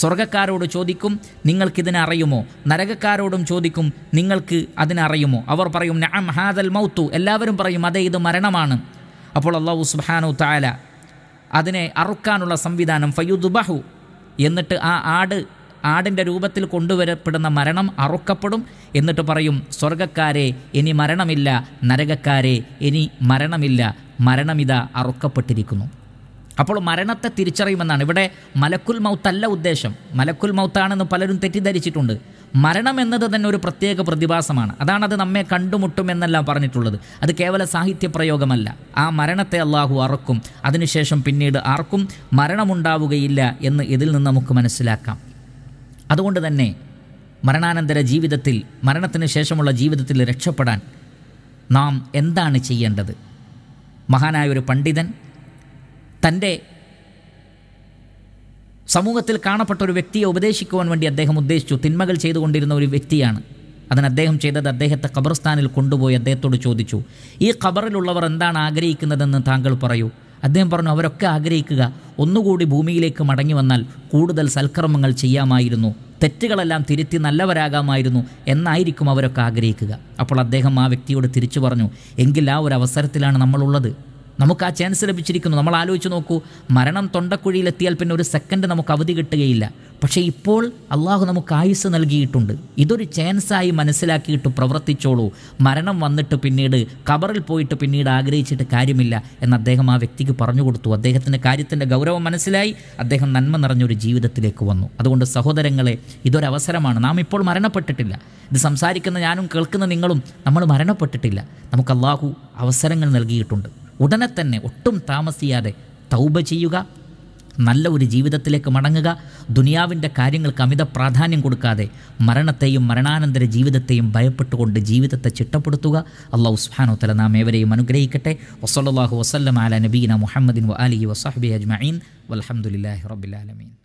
സ്വർഗക്കാരോട് ചോദിക്കും നിങ്ങൾക്കിതിനറിയുമോ അറിയുമോ നരകക്കാരോടും ചോദിക്കും നിങ്ങൾക്ക് അതിനറിയുമോ അവർ പറയും നഅം ഹാദൽ മൗത്തു എല്ലാവരും പറയും അതെ ഇത് മരണമാണ് അപ്പോൾ അള്ളാഹു സുബാനു താല അതിനെ അറുക്കാനുള്ള സംവിധാനം ഫയുദുബഹു എന്നിട്ട് ആ ആട് ആടിൻ്റെ രൂപത്തിൽ കൊണ്ടുവരപ്പെടുന്ന മരണം അറുക്കപ്പെടും എന്നിട്ട് പറയും സ്വർഗക്കാരെ ഇനി മരണമില്ല നരകക്കാരെ ഇനി മരണമില്ല മരണമിത അറുക്കപ്പെട്ടിരിക്കുന്നു അപ്പോൾ മരണത്തെ തിരിച്ചറിയുമെന്നാണ് ഇവിടെ മലക്കുൽ മൗത്തല്ല ഉദ്ദേശം മലക്കുൽ മൗത്താണെന്ന് പലരും തെറ്റിദ്ധരിച്ചിട്ടുണ്ട് മരണം എന്നത് തന്നെ ഒരു പ്രത്യേക പ്രതിഭാസമാണ് അതാണ് അത് നമ്മെ കണ്ടുമുട്ടും എന്നല്ല പറഞ്ഞിട്ടുള്ളത് അത് കേവല സാഹിത്യ പ്രയോഗമല്ല ആ മരണത്തെ അള്ളാഹു അറക്കും അതിനുശേഷം പിന്നീട് ആർക്കും മരണമുണ്ടാവുകയില്ല എന്ന് ഇതിൽ നിന്ന് നമുക്ക് മനസ്സിലാക്കാം അതുകൊണ്ട് തന്നെ മരണാനന്തര ജീവിതത്തിൽ മരണത്തിന് ശേഷമുള്ള ജീവിതത്തിൽ രക്ഷപ്പെടാൻ നാം എന്താണ് ചെയ്യേണ്ടത് മഹാനായ ഒരു പണ്ഡിതൻ തൻ്റെ സമൂഹത്തിൽ കാണപ്പെട്ട ഒരു വ്യക്തിയെ ഉപദേശിക്കുവാൻ വേണ്ടി അദ്ദേഹം ഉദ്ദേശിച്ചു തിന്മകൾ ചെയ്തുകൊണ്ടിരുന്ന ഒരു വ്യക്തിയാണ് അതിന് അദ്ദേഹം ചെയ്തത് അദ്ദേഹത്തെ ഖബർസ്ഥാനിൽ കൊണ്ടുപോയി അദ്ദേഹത്തോട് ചോദിച്ചു ഈ ഖബറിലുള്ളവർ എന്താണ് ആഗ്രഹിക്കുന്നതെന്ന് താങ്കൾ പറയൂ അദ്ദേഹം പറഞ്ഞു അവരൊക്കെ ആഗ്രഹിക്കുക ഒന്നുകൂടി ഭൂമിയിലേക്ക് മടങ്ങി വന്നാൽ കൂടുതൽ സൽക്കർമ്മങ്ങൾ ചെയ്യാമായിരുന്നു തെറ്റുകളെല്ലാം തിരുത്തി നല്ലവരാകാമായിരുന്നു എന്നായിരിക്കും അവരൊക്കെ ആഗ്രഹിക്കുക അപ്പോൾ അദ്ദേഹം ആ വ്യക്തിയോട് തിരിച്ചു പറഞ്ഞു എങ്കിൽ ആ ഒരു അവസരത്തിലാണ് നമ്മളുള്ളത് നമുക്ക് ആ ചാൻസ് ലഭിച്ചിരിക്കുന്നു നമ്മൾ ആലോചിച്ച് നോക്കൂ മരണം തൊണ്ടക്കുഴിയിലെത്തിയാൽ പിന്നെ ഒരു സെക്കൻഡ് നമുക്ക് അവധി കിട്ടുകയില്ല പക്ഷേ ഇപ്പോൾ അള്ളാഹു നമുക്ക് ആയുസ് നൽകിയിട്ടുണ്ട് ഇതൊരു ചാൻസായി മനസ്സിലാക്കിയിട്ട് പ്രവർത്തിച്ചോളൂ മരണം വന്നിട്ട് പിന്നീട് കബറിൽ പോയിട്ട് പിന്നീട് ആഗ്രഹിച്ചിട്ട് കാര്യമില്ല എന്ന് അദ്ദേഹം ആ വ്യക്തിക്ക് പറഞ്ഞു കൊടുത്തു അദ്ദേഹത്തിൻ്റെ കാര്യത്തിൻ്റെ ഗൗരവം മനസ്സിലായി അദ്ദേഹം നന്മ നിറഞ്ഞൊരു ജീവിതത്തിലേക്ക് വന്നു അതുകൊണ്ട് സഹോദരങ്ങളെ ഇതൊരവസരമാണ് നാം ഇപ്പോൾ മരണപ്പെട്ടിട്ടില്ല ഇത് സംസാരിക്കുന്ന ഞാനും കേൾക്കുന്ന നിങ്ങളും നമ്മൾ മരണപ്പെട്ടിട്ടില്ല നമുക്ക് അള്ളാഹു അവസരങ്ങൾ നൽകിയിട്ടുണ്ട് ഉടനെ തന്നെ ഒട്ടും താമസിയാതെ തൗബ ചെയ്യുക നല്ല ഒരു ജീവിതത്തിലേക്ക് മടങ്ങുക ദുനിയാവിൻ്റെ കാര്യങ്ങൾക്ക് അമിത പ്രാധാന്യം കൊടുക്കാതെ മരണത്തെയും മരണാനന്തര ജീവിതത്തെയും ഭയപ്പെട്ടുകൊണ്ട് ജീവിതത്തെ ചിട്ടപ്പെടുത്തുക അള്ളാഹു ഉസ്ഹാനോ തല നാം ഏവരെയും അനുഗ്രഹിക്കട്ടെ വസ്ലാഹു വസ്ലം അല നബീന മുഹമ്മദിൻ വ അലി വസാഹബി അജ്മീൻ വലഹമുല്ലാഹി റബിലാലമീൻ